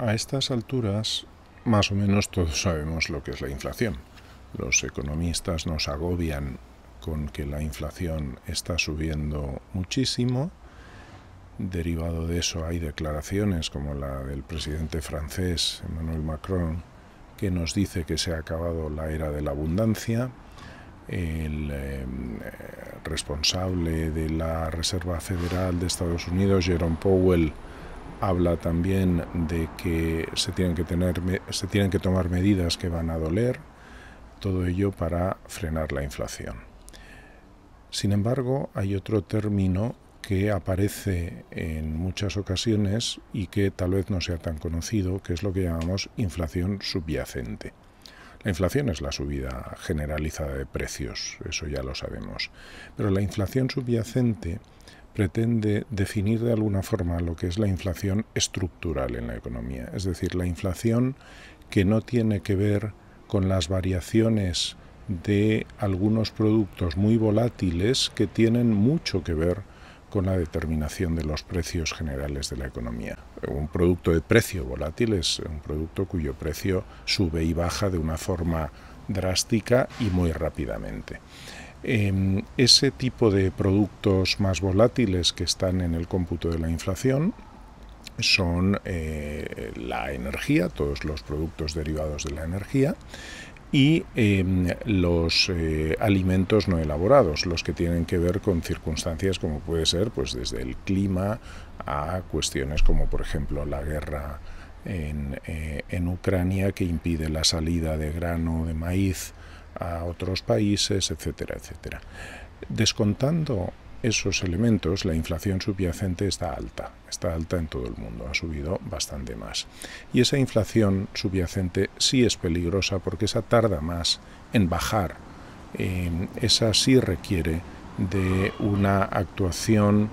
A estas alturas, más o menos todos sabemos lo que es la inflación. Los economistas nos agobian con que la inflación está subiendo muchísimo. Derivado de eso hay declaraciones como la del presidente francés Emmanuel Macron que nos dice que se ha acabado la era de la abundancia. El em, responsable de la Reserva Federal de Estados Unidos, Jerome Powell, habla también de que se tienen que, tener, se tienen que tomar medidas que van a doler, todo ello para frenar la inflación. Sin embargo, hay otro término que aparece en muchas ocasiones y que tal vez no sea tan conocido, que es lo que llamamos inflación subyacente. La inflación es la subida generalizada de precios, eso ya lo sabemos, pero la inflación subyacente pretende definir de alguna forma lo que es la inflación estructural en la economía, es decir, la inflación que no tiene que ver con las variaciones de algunos productos muy volátiles que tienen mucho que ver con la determinación de los precios generales de la economía. Un producto de precio volátil es un producto cuyo precio sube y baja de una forma drástica y muy rápidamente. Em, ese tipo de productos más volátiles que están en el cómputo de la inflación son eh, la energía, todos los productos derivados de la energía, y em, los eh, alimentos no elaborados, los que tienen que ver con circunstancias como puede ser pues desde el clima a cuestiones como por ejemplo la guerra en eh, Ucrania que impide la salida de grano de maíz a otros países, etcétera, etcétera. Descontando esos elementos, la inflación subyacente está alta, está alta en todo el mundo, ha subido bastante más. Y esa inflación subyacente sí es peligrosa porque esa tarda más en bajar, esa sí requiere de una actuación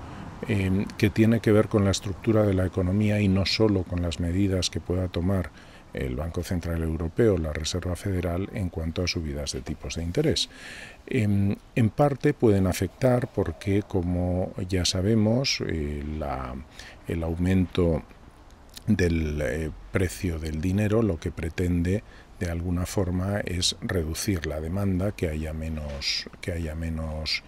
que tiene que ver con la estructura de la economía y no solo con las medidas que pueda tomar el Banco Central Europeo, la Reserva Federal, en cuanto a subidas de tipos de interés. Em, en, parte pueden afectar porque, como ya sabemos, eh, el aumento del eh, precio del dinero lo que pretende de alguna forma es reducir la demanda, que haya menos, que haya menos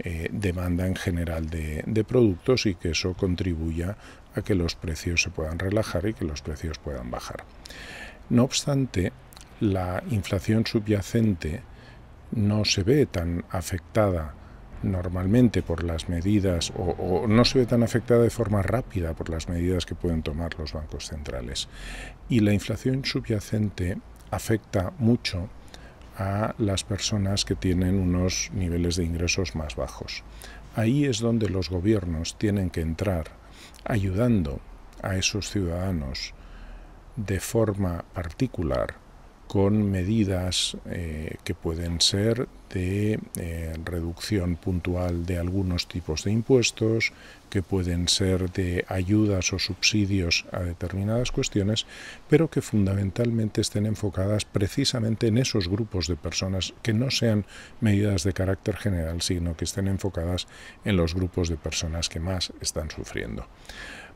eh, demanda en general de, productos y que eso contribuya a que los precios se puedan relajar y que los precios puedan bajar. No obstante, la inflación subyacente no se ve tan afectada normalmente por las medidas o, no se ve tan afectada de forma rápida por las medidas que pueden tomar los bancos centrales. Y la inflación subyacente afecta mucho a las personas que tienen unos niveles de ingresos más bajos. Ahí es donde los gobiernos tienen que entrar ayudando a esos ciudadanos de forma particular con medidas eh, que pueden ser de eh, reducción puntual de algunos tipos de impuestos, que pueden ser de ayudas o subsidios a determinadas cuestiones, pero que fundamentalmente estén enfocadas precisamente en esos grupos de personas, que no sean medidas de carácter general, sino que estén enfocadas en los grupos de personas que más están sufriendo.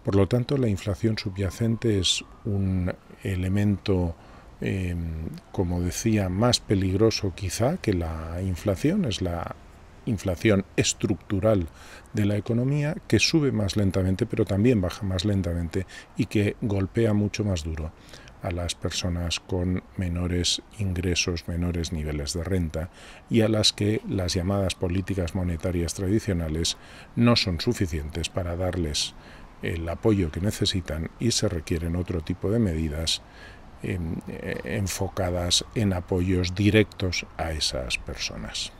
Por lo tanto, la inflación subyacente es un elemento Em, como decía, más peligroso quizá que la inflación, es la inflación estructural de la economía que sube más lentamente pero también baja más lentamente y que golpea mucho más duro a las personas con menores ingresos, menores niveles de renta y a las que las llamadas políticas monetarias tradicionales no son suficientes para darles el apoyo que necesitan y se requieren otro tipo de medidas Em, eh, enfocadas en apoyos directos a esas personas.